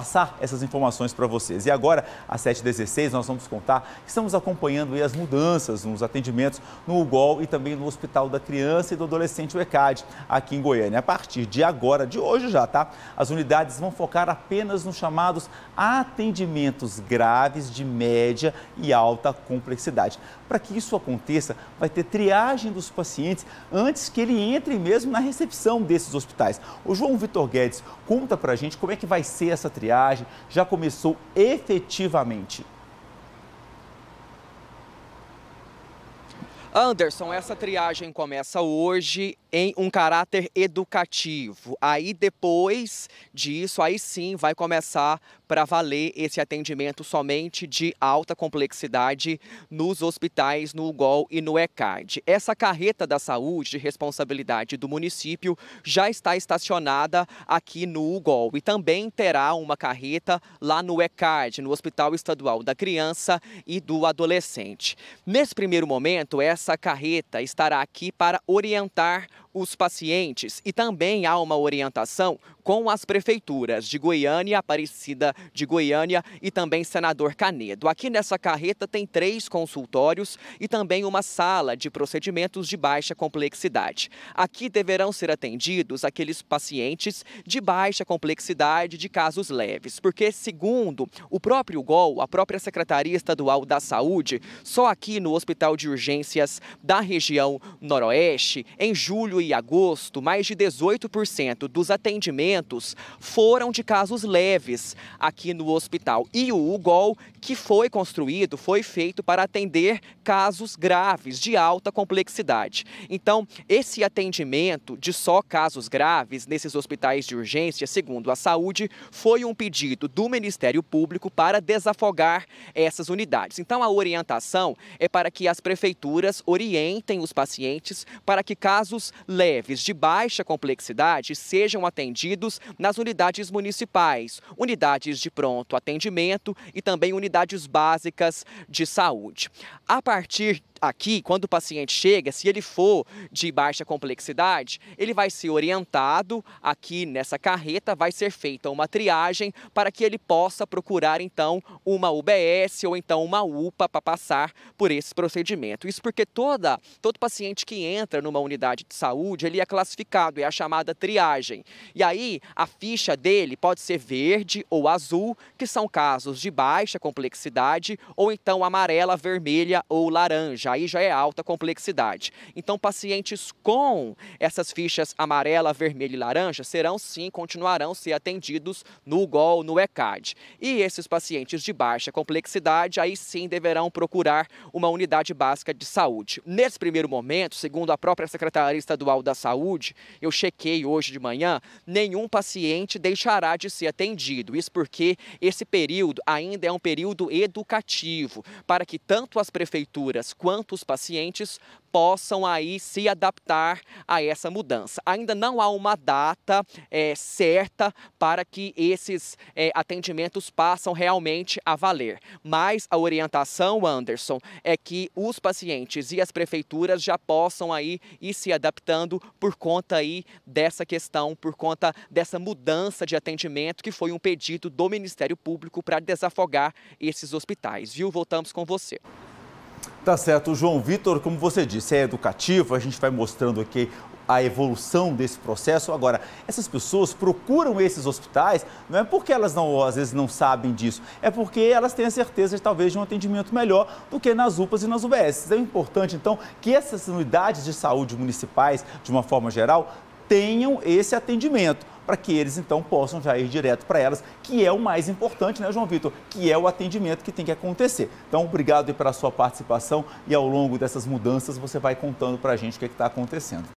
passar essas informações para vocês. E agora, às 7h16, nós vamos contar que estamos acompanhando as mudanças nos atendimentos no UGOL e também no Hospital da Criança e do Adolescente, o ECAD, aqui em Goiânia. A partir de agora, de hoje já, tá? As unidades vão focar apenas nos chamados atendimentos graves de média e alta complexidade. Para que isso aconteça, vai ter triagem dos pacientes antes que ele entre mesmo na recepção desses hospitais. O João Vitor Guedes conta para a gente como é que vai ser essa triagem viagem já começou efetivamente? Anderson, essa triagem começa hoje em um caráter educativo. Aí depois disso, aí sim vai começar para valer esse atendimento somente de alta complexidade nos hospitais, no UGOL e no ECAD. Essa carreta da saúde de responsabilidade do município já está estacionada aqui no UGOL e também terá uma carreta lá no ECAD, no Hospital Estadual da Criança e do Adolescente. Nesse primeiro momento, essa carreta estará aqui para orientar os pacientes e também há uma orientação com as prefeituras de Goiânia, Aparecida de Goiânia e também Senador Canedo. Aqui nessa carreta tem três consultórios e também uma sala de procedimentos de baixa complexidade. Aqui deverão ser atendidos aqueles pacientes de baixa complexidade de casos leves, porque segundo o próprio GOL, a própria Secretaria Estadual da Saúde, só aqui no Hospital de Urgências da região Noroeste, em julho e agosto, mais de 18% dos atendimentos foram de casos leves aqui no hospital. E o UGOL, que foi construído, foi feito para atender casos graves de alta complexidade. Então, esse atendimento de só casos graves nesses hospitais de urgência, segundo a saúde, foi um pedido do Ministério Público para desafogar essas unidades. Então, a orientação é para que as prefeituras orientem os pacientes para que casos leves de baixa complexidade sejam atendidos nas unidades municipais, unidades de pronto atendimento e também unidades básicas de saúde. A partir Aqui, quando o paciente chega, se ele for de baixa complexidade, ele vai ser orientado aqui nessa carreta, vai ser feita uma triagem para que ele possa procurar então uma UBS ou então uma UPA para passar por esse procedimento. Isso porque toda, todo paciente que entra numa unidade de saúde, ele é classificado, é a chamada triagem. E aí, a ficha dele pode ser verde ou azul, que são casos de baixa complexidade, ou então amarela, vermelha ou laranja já aí já é alta complexidade. Então, pacientes com essas fichas amarela, vermelha e laranja serão sim, continuarão ser atendidos no GOL, no ECAD. E esses pacientes de baixa complexidade, aí sim deverão procurar uma unidade básica de saúde. Nesse primeiro momento, segundo a própria Secretaria Estadual da Saúde, eu chequei hoje de manhã, nenhum paciente deixará de ser atendido. Isso porque esse período ainda é um período educativo, para que tanto as prefeituras quanto quanto os pacientes possam aí se adaptar a essa mudança. Ainda não há uma data é, certa para que esses é, atendimentos passam realmente a valer. Mas a orientação, Anderson, é que os pacientes e as prefeituras já possam aí ir se adaptando por conta aí dessa questão, por conta dessa mudança de atendimento que foi um pedido do Ministério Público para desafogar esses hospitais. Viu? Voltamos com você. Tá certo, João Vitor, como você disse, é educativo, a gente vai mostrando aqui a evolução desse processo. Agora, essas pessoas procuram esses hospitais não é porque elas não, às vezes não sabem disso, é porque elas têm a certeza de talvez de um atendimento melhor do que nas UPAs e nas UBS. Então, é importante, então, que essas unidades de saúde municipais, de uma forma geral, tenham esse atendimento para que eles então possam já ir direto para elas, que é o mais importante, né, João Vitor? Que é o atendimento que tem que acontecer. Então, obrigado pela sua participação e ao longo dessas mudanças você vai contando para a gente o que é está acontecendo.